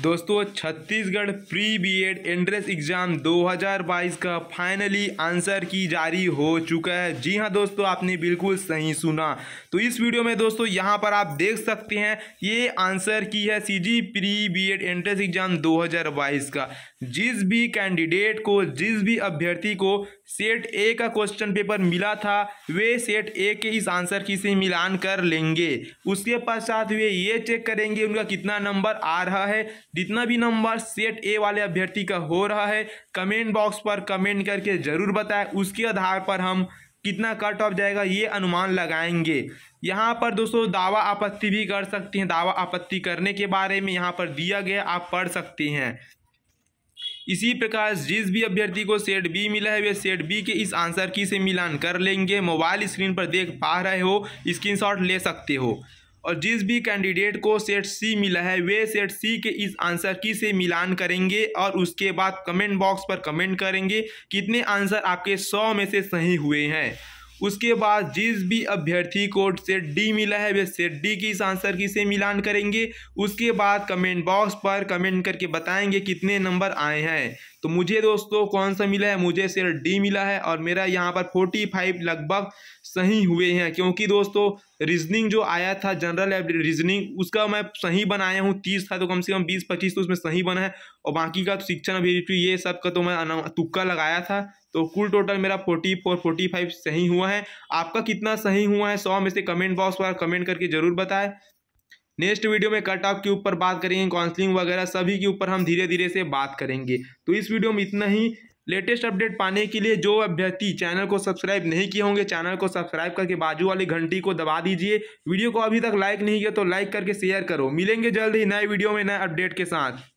दोस्तों Chhattisgarh pre BEd entrance exam 2022 का finally answer की जारी हो चुका है जी हां दोस्तों आपने बिल्कुल सही सुना तो इस वीडियो में दोस्तों यहां पर आप देख सकते हैं ये आंसर की है CG pre BEd entrance exam 2022 का जिस भी कैंडिडेट को जिस भी अभ्यर्थी को सेट ए का क्वेश्चन पेपर मिला था वे सेट ए के इस आंसर की से मिलान कर लेंगे उसके पश्चात वे ये चेक करेंगे उनका कितना नंबर आ रहा है जितना भी नंबर सेट ए वाले अभ्यर्थी का हो रहा है कमेंट बॉक्स पर कमेंट करके ज़रूर बताएं उसके आधार पर हम कितना कट ऑफ जाएगा ये अनुमान लगाएंगे यहाँ पर दोस्तों दावा आपत्ति भी कर सकते हैं दावा आपत्ति करने के बारे में यहाँ पर दिया गया आप पढ़ सकते हैं इसी प्रकार जिस भी अभ्यर्थी को सेट बी मिला है वे सेट बी के इस आंसर की से मिलान कर लेंगे मोबाइल स्क्रीन पर देख पा रहे हो स्क्रीनशॉट ले सकते हो और जिस भी कैंडिडेट को सेट सी मिला है वे सेट सी के इस आंसर की से मिलान करेंगे और उसके बाद कमेंट बॉक्स पर कमेंट करेंगे कितने आंसर आपके सौ में से सही हुए हैं उसके बाद जिस भी अभ्यर्थी को सेट डी मिला है वे सेट डी की इस आंसर की से मिलान करेंगे उसके बाद कमेंट बॉक्स पर कमेंट करके बताएंगे कितने नंबर आए हैं तो मुझे दोस्तों कौन सा मिला है मुझे सिर्फ डी मिला है और मेरा यहाँ पर फोर्टी फाइव लगभग सही हुए हैं क्योंकि दोस्तों रीजनिंग जो आया था जनरल रीजनिंग उसका मैं सही बनाया हूँ तीस था तो कम से कम बीस पच्चीस तो उसमें सही बना है और बाकी का तो शिक्षण अभिरुचि ये सब का तो मैं तुक्का लगाया था तो कुल टोटल मेरा फोर्टी फोर फोर्टी फाइव सही हुआ है आपका कितना सही हुआ है सौ में से कमेंट बॉक्स पर कमेंट करके ज़रूर बताएं नेक्स्ट वीडियो में कट ऑफ के ऊपर बात करेंगे काउंसलिंग वगैरह सभी के ऊपर हम धीरे धीरे से बात करेंगे तो इस वीडियो में इतना ही लेटेस्ट अपडेट पाने के लिए जो अभ्यर्थी चैनल को सब्सक्राइब नहीं किए होंगे चैनल को सब्सक्राइब करके बाजू वाली घंटी को दबा दीजिए वीडियो को अभी तक लाइक नहीं किया तो लाइक करके शेयर करो मिलेंगे जल्द ही नए वीडियो में नए अपडेट के साथ